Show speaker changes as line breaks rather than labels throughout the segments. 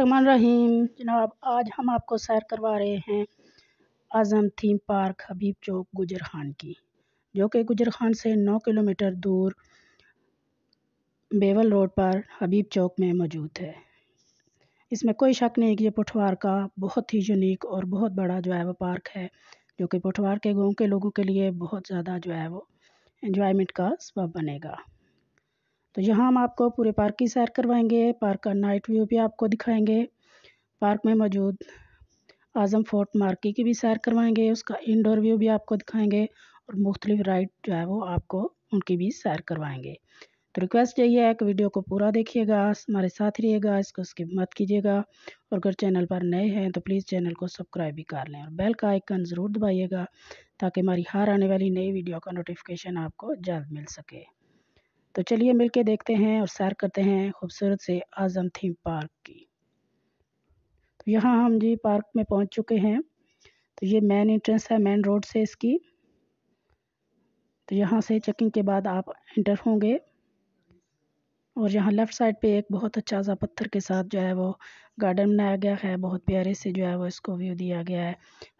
रहीम जनाब आज हम आपको सैर करवा रहे हैं आज़म थीम पार्क हबीब चौक गुजर खान की जो कि गुजर खान से 9 किलोमीटर दूर बेवल रोड पर हबीब चौक में मौजूद है इसमें कोई शक नहीं कि ये पठवार का बहुत ही यूनिक और बहुत बड़ा जो है वो पार्क है जो कि पठवार के गांव के लोगों के लिए बहुत ज़्यादा जो है वो इन्जॉयमेंट का सबब बनेगा तो यहाँ हम आपको पूरे पार्क की सैर करवाएंगे पार्क का नाइट व्यू भी आपको दिखाएंगे पार्क में मौजूद आज़म फोर्ट मार्की की भी सैर करवाएंगे उसका इंडोर व्यू भी आपको दिखाएंगे और मुख्तलिफ राइड जो है वो आपको उनकी भी सैर करवाएंगे तो रिक्वेस्ट यही है कि वीडियो को पूरा देखिएगा हमारे साथ रहिएगा इसको स्किप मत कीजिएगा और अगर चैनल पर नए हैं तो प्लीज़ चैनल को सब्सक्राइब भी कर लें और बेल का आइकन ज़रूर दबाइएगा ताकि हमारी हर आने वाली नई वीडियो का नोटिफिकेशन आपको जल्द मिल सके तो चलिए मिल के देखते हैं और सैर करते हैं खूबसूरत से आज़म थीम पार्क की तो यहाँ हम जी पार्क में पहुँच चुके हैं तो ये मेन इंट्रेंस है मेन रोड से इसकी तो यहाँ से चेकिंग के बाद आप इंटर होंगे और यहाँ लेफ़्ट साइड पे एक बहुत अच्छा सा पत्थर के साथ जो है वो गार्डन बनाया गया है बहुत प्यारे से जो है वो इसको व्यू दिया गया है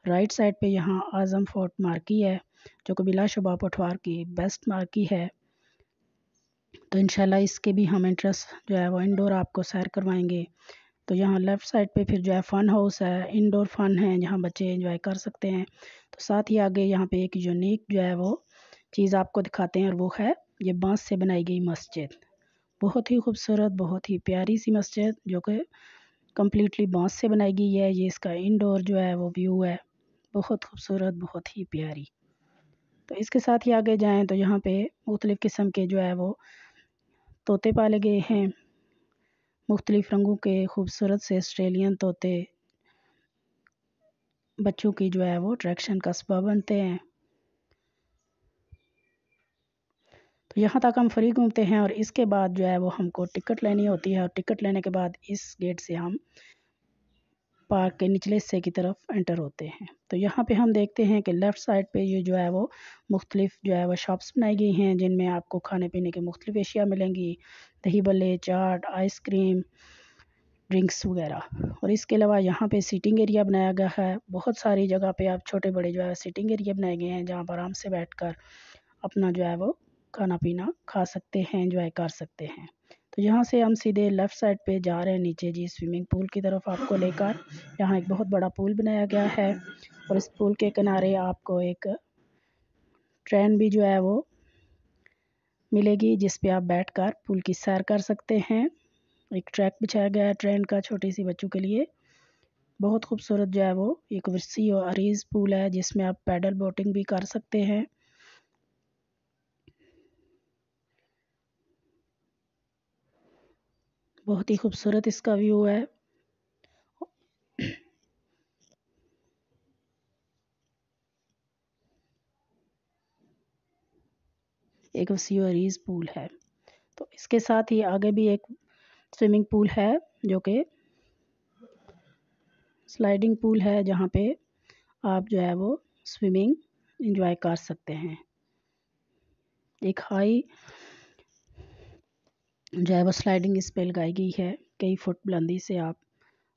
राइट साइड पे यहाँ आज़म फोर्ट मार्की है जो कि बिलाशुबा पठवार की बेस्ट मार्की है तो इंशाल्लाह इसके भी हम इंटरेस्ट जो है वो इंडोर आपको सैर करवाएंगे तो यहाँ लेफ़्ट साइड पे फिर जो है फ़न हाउस है इंडोर फ़न है जहाँ बच्चे इंजॉय कर सकते हैं तो साथ ही आगे यहाँ पे एक यूनिक जो है वो चीज़ आपको दिखाते हैं और वो है ये बांस से बनाई गई मस्जिद बहुत ही खूबसूरत बहुत ही प्यारी सी मस्जिद जो कि कम्प्लीटली बाँस से बनाई गई है ये इसका इनडोर जो है वो व्यू है बहुत खूबसूरत बहुत ही प्यारी तो इसके साथ ही आगे जाएँ तो यहाँ पर मुख्तलिफ़ किस्म के जो है वो तोते पाले गए हैं मुख्तलिफ़ रंगों के खूबसूरत से आस्ट्रेलियन तोते बच्चों की जो है वो अट्रैक्शन का सबब बनते हैं तो यहाँ तक हम फ्री घूमते हैं और इसके बाद जो है वो हमको टिकट लेनी होती है और टिकट लेने के बाद इस गेट से हम पार्क के निचले हिस्से की तरफ एंटर होते हैं तो यहाँ पे हम देखते हैं कि लेफ़्ट साइड पे ये जो है वो मुख्तलिफ़ जो है वह शॉप्स बनाई गई हैं जिनमें आपको खाने पीने के मुख्तलिफ़ अशिया मिलेंगी दही बल्ले चाट आइसक्रीम ड्रिंक्स वगैरह और इसके अलावा यहाँ पे सीटिंग एरिया बनाया गया है बहुत सारी जगह पे आप छोटे बड़े जो है सीटिंग एरिया बनाए गए हैं जहाँ पर आराम से बैठकर अपना जो है वो खाना पीना खा सकते हैं इंजॉय कर सकते हैं तो यहाँ से हम सीधे लेफ़्ट साइड पे जा रहे हैं नीचे जी स्विमिंग पूल की तरफ आपको लेकर यहाँ एक बहुत बड़ा पूल बनाया गया है और इस पूल के किनारे आपको एक ट्रेन भी जो है वो मिलेगी जिस पे आप बैठकर पूल की सैर कर सकते हैं एक ट्रैक बिछाया गया है ट्रेन का छोटी सी बच्चों के लिए बहुत खूबसूरत जो है वो एक वसी और अरीज़ पूल है जिसमें आप पैडल बोटिंग भी कर सकते हैं बहुत ही खूबसूरत इसका व्यू है एक वसीवरीज पूल है तो इसके साथ ही आगे भी एक स्विमिंग पूल है जो कि स्लाइडिंग पूल है जहाँ पे आप जो है वो स्विमिंग एंजॉय कर सकते हैं एक हाई जो है वो स्लाइडिंग इस पर लगाई गई है कई फुट बुलंदी से आप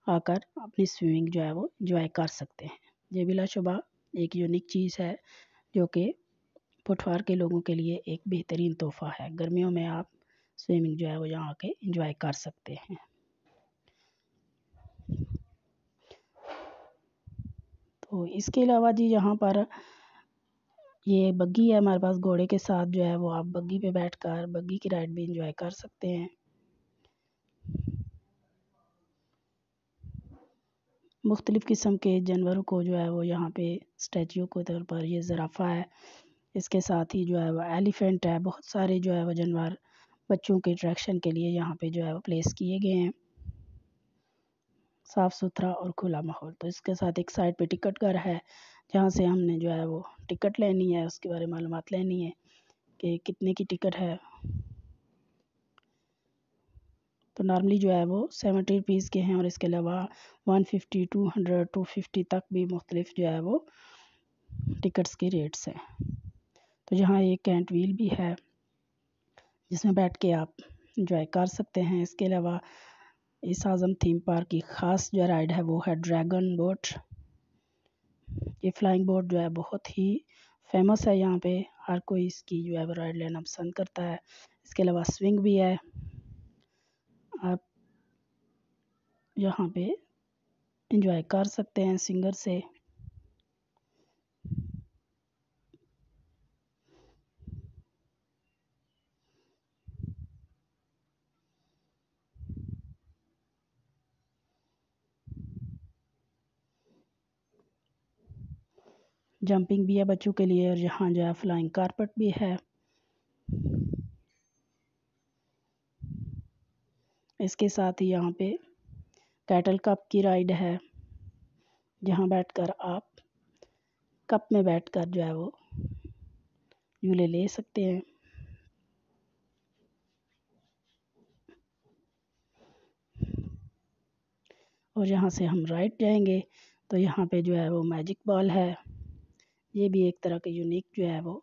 आकर अपनी स्विमिंग जो है वो इंजॉय कर सकते हैं ये बिलाशुबा एक यूनिक चीज़ है जो कि पठवार के लोगों के लिए एक बेहतरीन तोहफ़ा है गर्मियों में आप स्विमिंग जो है वो यहाँ आके इंजॉय कर सकते हैं तो इसके अलावा जी यहाँ पर ये बग्गी है हमारे पास घोड़े के साथ जो है वो आप बग्गी पे बैठकर बग्गी की राइड भी इंजॉय कर सकते हैं मुख्तलिफ़ किस्म के जानवरों को जो है वो यहाँ पे स्टैचू के तौर पर ये ज़राफ़ा है इसके साथ ही जो है वो एलिफेंट है बहुत सारे जो है वो जानवर बच्चों के अट्रैक्शन के लिए यहाँ पे जो है वो प्लेस किए गए हैं साफ़ सुथरा और खुला माहौल तो इसके साथ एक साइड पे टिकट घर है जहाँ से हमने जो है वो टिकट लेनी है उसके बारे में मालूम लेनी है कि कितने की टिकट है तो नॉर्मली जो है वो सेवेंटी रुपीज़ के हैं और इसके अलावा one fifty two hundred two fifty तक भी मुख्तलिफ जो है वो टिकट्स के रेट्स हैं तो जहाँ एक कैंट व्हील भी है जिसमें बैठ के आप इंजॉय कर सकते हैं इसके अलावा इस आज़म थीम पार्क की ख़ास जो राइड है वो है ड्रैगन बोट ये फ्लाइंग बोट जो है बहुत ही फेमस है यहाँ पे हर कोई इसकी जो है राइड लेना पसंद करता है इसके अलावा स्विंग भी है आप यहाँ पे इंजॉय कर सकते हैं सिंगर से जंपिंग भी है बच्चों के लिए और यहाँ जो है फ्लाइंग कारपेट भी है इसके साथ ही यहाँ पे कैटल कप की राइड है जहाँ बैठकर आप कप में बैठकर जो है वो झूले ले सकते हैं और यहाँ से हम राइट जाएंगे तो यहाँ पे जो है वो मैजिक बॉल है ये भी एक तरह के यूनिक जो है वो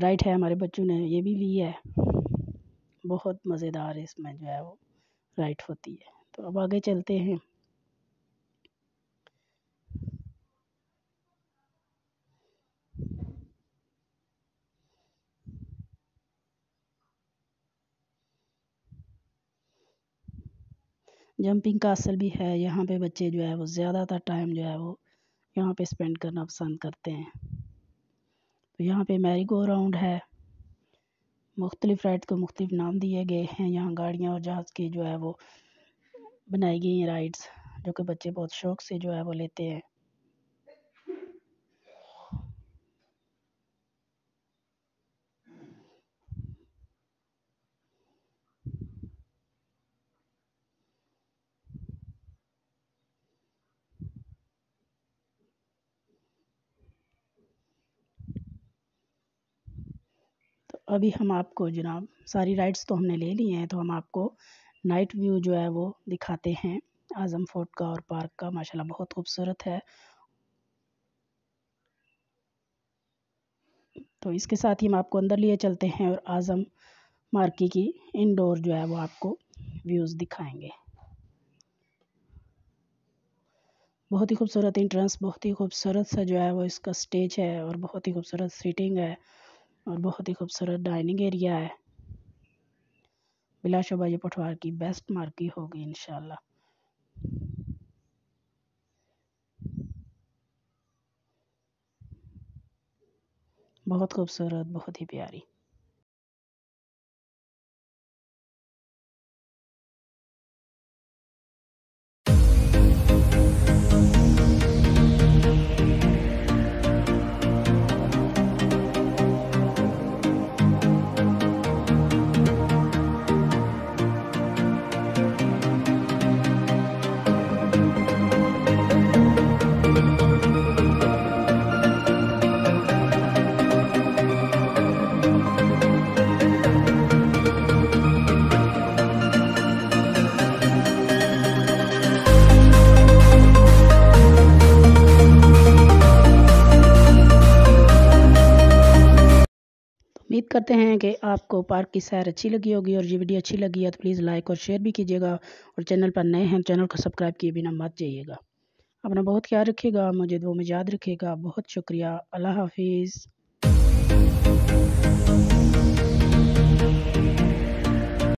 राइट है हमारे बच्चों ने ये भी ली है बहुत मज़ेदार इसमें जो है वो राइट होती है तो अब आगे चलते हैं जंपिंग का भी है यहाँ पे बच्चे जो है वो ज़्यादातर टाइम जो है वो यहाँ पे स्पेंड करना पसंद करते हैं तो यहाँ पे मैरी गो राउंड है मुख्तलिफ़ राइड को मुख्तलिफ नाम दिए गए हैं यहाँ गाड़ियाँ और जहाज़ की जो है वो बनाई गई हैं राइड्स जो कि बच्चे बहुत शौक़ से जो है वो लेते हैं अभी हम आपको जनाब सारी राइड्स तो हमने ले ली हैं तो हम आपको नाइट व्यू जो है वो दिखाते हैं आज़म फोर्ट का और पार्क का माशाल्लाह बहुत खूबसूरत है तो इसके साथ ही हम आपको अंदर लिए चलते हैं और आज़म मार्की की इनडोर जो है वो आपको व्यूज़ दिखाएंगे बहुत ही खूबसूरत इंट्रेंस बहुत ही खूबसूरत सा जो है वो इसका स्टेज है और बहुत ही खूबसूरत सीटिंग है और बहुत ही खूबसूरत डाइनिंग एरिया है बिलाशुबा ये पठवार की बेस्ट मार्की होगी इनशाला बहुत खूबसूरत बहुत ही प्यारी उम्मीद करते हैं कि आपको पार्क की सैर अच्छी लगी होगी और ये वीडियो अच्छी लगी है तो प्लीज़ लाइक और शेयर भी कीजिएगा और चैनल पर नए हैं चैनल को सब्सक्राइब किए बिना मत जाइएगा अपना बहुत ख्याल रखिएगा मुझे दो में याद रखिएगा बहुत शुक्रिया अल्लाह हाफिज़